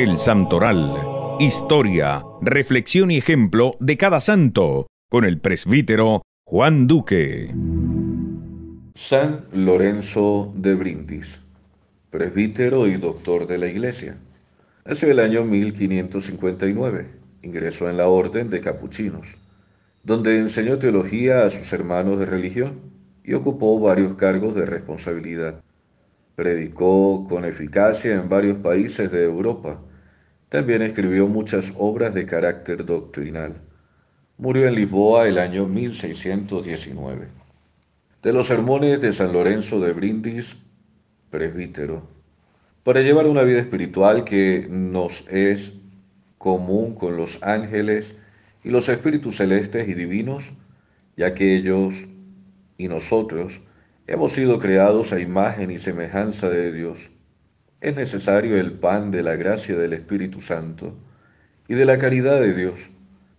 El Santoral. Historia, reflexión y ejemplo de cada santo, con el presbítero Juan Duque. San Lorenzo de Brindis, presbítero y doctor de la Iglesia. Hace el año 1559 ingresó en la Orden de Capuchinos, donde enseñó teología a sus hermanos de religión y ocupó varios cargos de responsabilidad. Predicó con eficacia en varios países de Europa, también escribió muchas obras de carácter doctrinal. Murió en Lisboa el año 1619. De los sermones de San Lorenzo de Brindis, presbítero. Para llevar una vida espiritual que nos es común con los ángeles y los espíritus celestes y divinos, ya que ellos y nosotros hemos sido creados a imagen y semejanza de Dios es necesario el pan de la gracia del Espíritu Santo y de la caridad de Dios,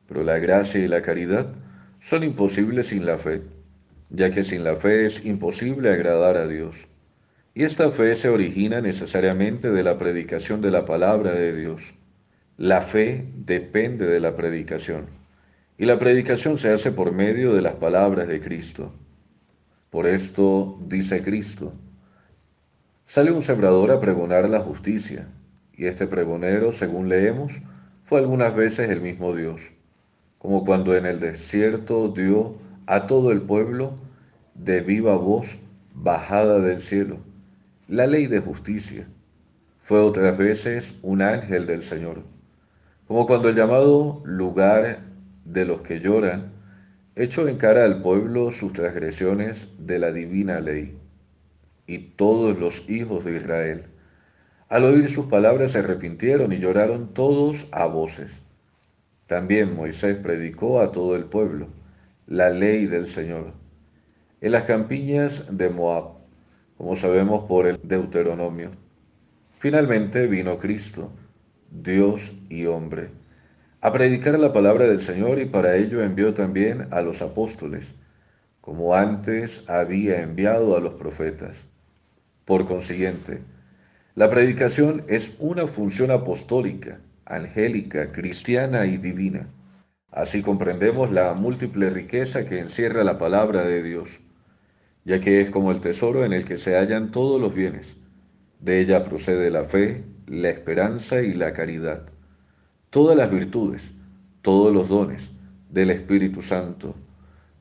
pero la gracia y la caridad son imposibles sin la fe, ya que sin la fe es imposible agradar a Dios. Y esta fe se origina necesariamente de la predicación de la palabra de Dios. La fe depende de la predicación, y la predicación se hace por medio de las palabras de Cristo. Por esto dice Cristo, Sale un sembrador a pregonar la justicia, y este pregonero, según leemos, fue algunas veces el mismo Dios, como cuando en el desierto dio a todo el pueblo de viva voz bajada del cielo, la ley de justicia. Fue otras veces un ángel del Señor, como cuando el llamado lugar de los que lloran, echó en cara al pueblo sus transgresiones de la divina ley y todos los hijos de Israel. Al oír sus palabras se arrepintieron y lloraron todos a voces. También Moisés predicó a todo el pueblo la ley del Señor. En las campiñas de Moab, como sabemos por el Deuteronomio, finalmente vino Cristo, Dios y hombre, a predicar la palabra del Señor y para ello envió también a los apóstoles, como antes había enviado a los profetas. Por consiguiente, la predicación es una función apostólica, angélica, cristiana y divina. Así comprendemos la múltiple riqueza que encierra la palabra de Dios, ya que es como el tesoro en el que se hallan todos los bienes. De ella procede la fe, la esperanza y la caridad. Todas las virtudes, todos los dones del Espíritu Santo,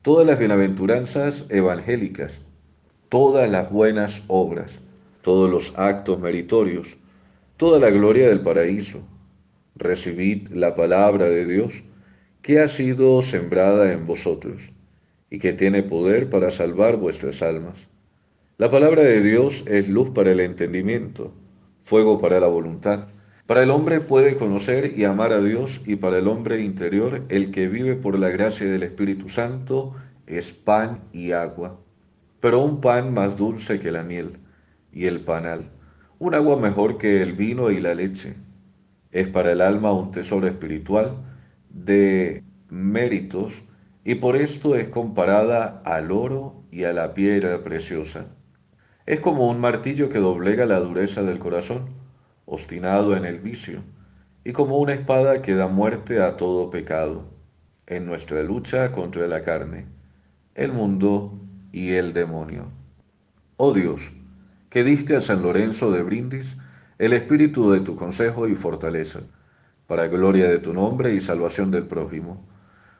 todas las bienaventuranzas evangélicas, todas las buenas obras, todos los actos meritorios, toda la gloria del paraíso. Recibid la palabra de Dios que ha sido sembrada en vosotros y que tiene poder para salvar vuestras almas. La palabra de Dios es luz para el entendimiento, fuego para la voluntad. Para el hombre puede conocer y amar a Dios y para el hombre interior, el que vive por la gracia del Espíritu Santo, es pan y agua pero un pan más dulce que la miel y el panal, un agua mejor que el vino y la leche. Es para el alma un tesoro espiritual de méritos y por esto es comparada al oro y a la piedra preciosa. Es como un martillo que doblega la dureza del corazón, obstinado en el vicio, y como una espada que da muerte a todo pecado, en nuestra lucha contra la carne, el mundo y el demonio. Oh Dios, que diste a San Lorenzo de Brindis el espíritu de tu consejo y fortaleza, para gloria de tu nombre y salvación del prójimo.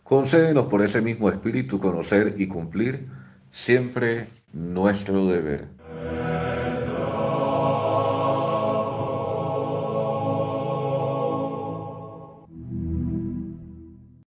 Concédenos por ese mismo espíritu conocer y cumplir siempre nuestro deber.